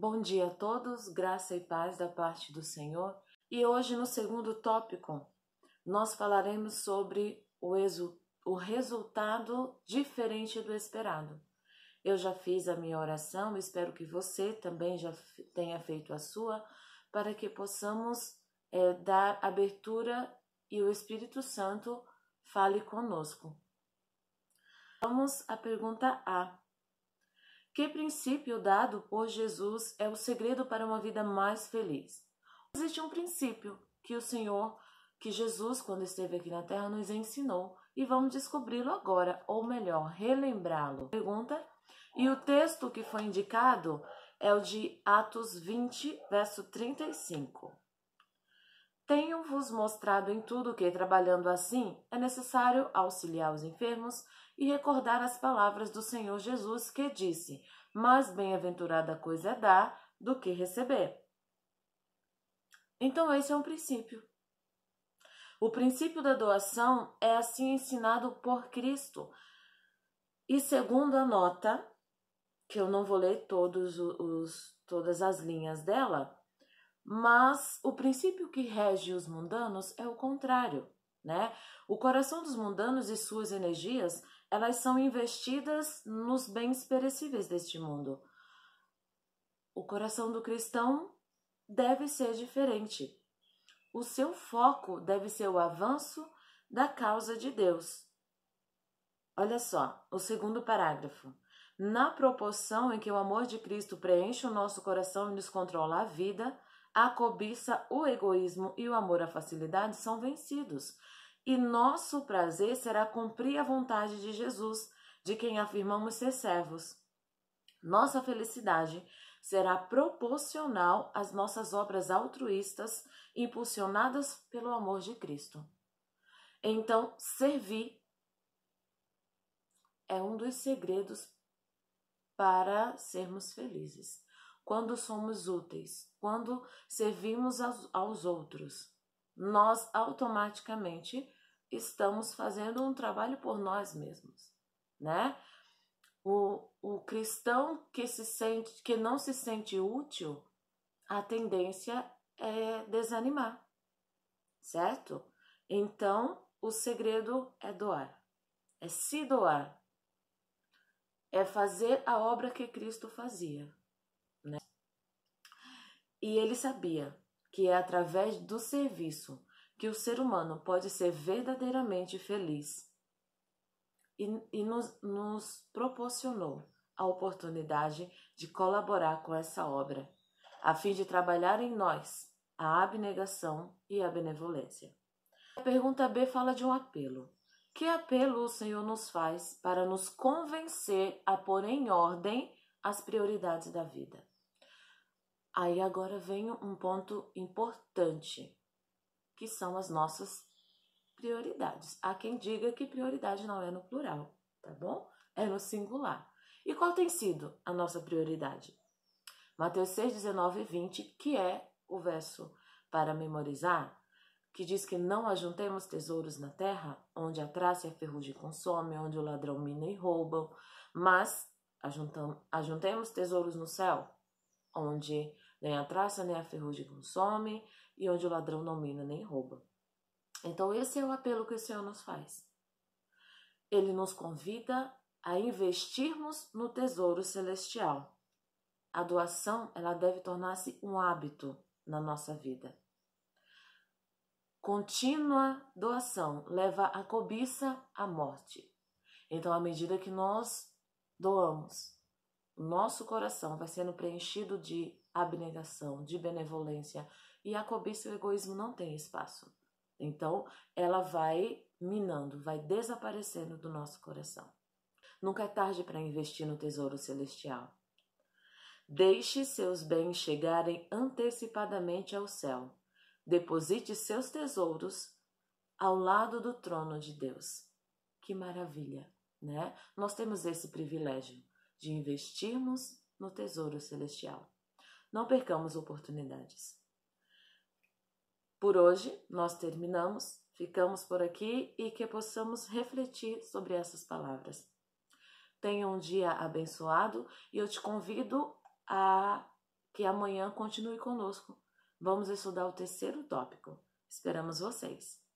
Bom dia a todos, graça e paz da parte do Senhor. E hoje, no segundo tópico, nós falaremos sobre o, o resultado diferente do esperado. Eu já fiz a minha oração, espero que você também já tenha feito a sua, para que possamos é, dar abertura e o Espírito Santo fale conosco. Vamos à pergunta A. Que princípio dado por Jesus é o segredo para uma vida mais feliz? Existe um princípio que o Senhor, que Jesus, quando esteve aqui na terra, nos ensinou e vamos descobri-lo agora, ou melhor, relembrá-lo. Pergunta? E o texto que foi indicado é o de Atos 20, verso 35. Tenho-vos mostrado em tudo que, trabalhando assim, é necessário auxiliar os enfermos e recordar as palavras do Senhor Jesus que disse: Mais bem-aventurada coisa é dar do que receber. Então, esse é um princípio. O princípio da doação é assim ensinado por Cristo. E segundo a nota, que eu não vou ler todos os, todas as linhas dela, mas o princípio que rege os mundanos é o contrário, né? O coração dos mundanos e suas energias, elas são investidas nos bens perecíveis deste mundo. O coração do cristão deve ser diferente. O seu foco deve ser o avanço da causa de Deus. Olha só, o segundo parágrafo. Na proporção em que o amor de Cristo preenche o nosso coração e nos controla a vida, a cobiça, o egoísmo e o amor à facilidade são vencidos. E nosso prazer será cumprir a vontade de Jesus, de quem afirmamos ser servos. Nossa felicidade será proporcional às nossas obras altruístas impulsionadas pelo amor de Cristo. Então, servir é um dos segredos para sermos felizes quando somos úteis, quando servimos aos, aos outros, nós automaticamente estamos fazendo um trabalho por nós mesmos, né? O, o cristão que se sente que não se sente útil, a tendência é desanimar, certo? Então, o segredo é doar, é se doar, é fazer a obra que Cristo fazia. E ele sabia que é através do serviço que o ser humano pode ser verdadeiramente feliz. E, e nos, nos proporcionou a oportunidade de colaborar com essa obra, a fim de trabalhar em nós a abnegação e a benevolência. A pergunta B fala de um apelo. Que apelo o Senhor nos faz para nos convencer a pôr em ordem as prioridades da vida? Aí agora vem um ponto importante, que são as nossas prioridades. Há quem diga que prioridade não é no plural, tá bom? É no singular. E qual tem sido a nossa prioridade? Mateus 6, 19 e 20, que é o verso para memorizar, que diz que não ajuntemos tesouros na terra, onde a traça e a ferrugem consome, onde o ladrão mina e rouba, mas ajuntamos, ajuntemos tesouros no céu, onde nem a traça, nem né, a ferrugem consome, e onde o ladrão não mina nem rouba. Então, esse é o apelo que o Senhor nos faz. Ele nos convida a investirmos no tesouro celestial. A doação, ela deve tornar-se um hábito na nossa vida. Contínua doação leva a cobiça à morte. Então, à medida que nós doamos, o nosso coração vai sendo preenchido de abnegação, de benevolência. E a cobiça e o egoísmo não têm espaço. Então, ela vai minando, vai desaparecendo do nosso coração. Nunca é tarde para investir no tesouro celestial. Deixe seus bens chegarem antecipadamente ao céu. Deposite seus tesouros ao lado do trono de Deus. Que maravilha, né? Nós temos esse privilégio de investirmos no tesouro celestial. Não percamos oportunidades. Por hoje, nós terminamos, ficamos por aqui e que possamos refletir sobre essas palavras. Tenha um dia abençoado e eu te convido a que amanhã continue conosco. Vamos estudar o terceiro tópico. Esperamos vocês!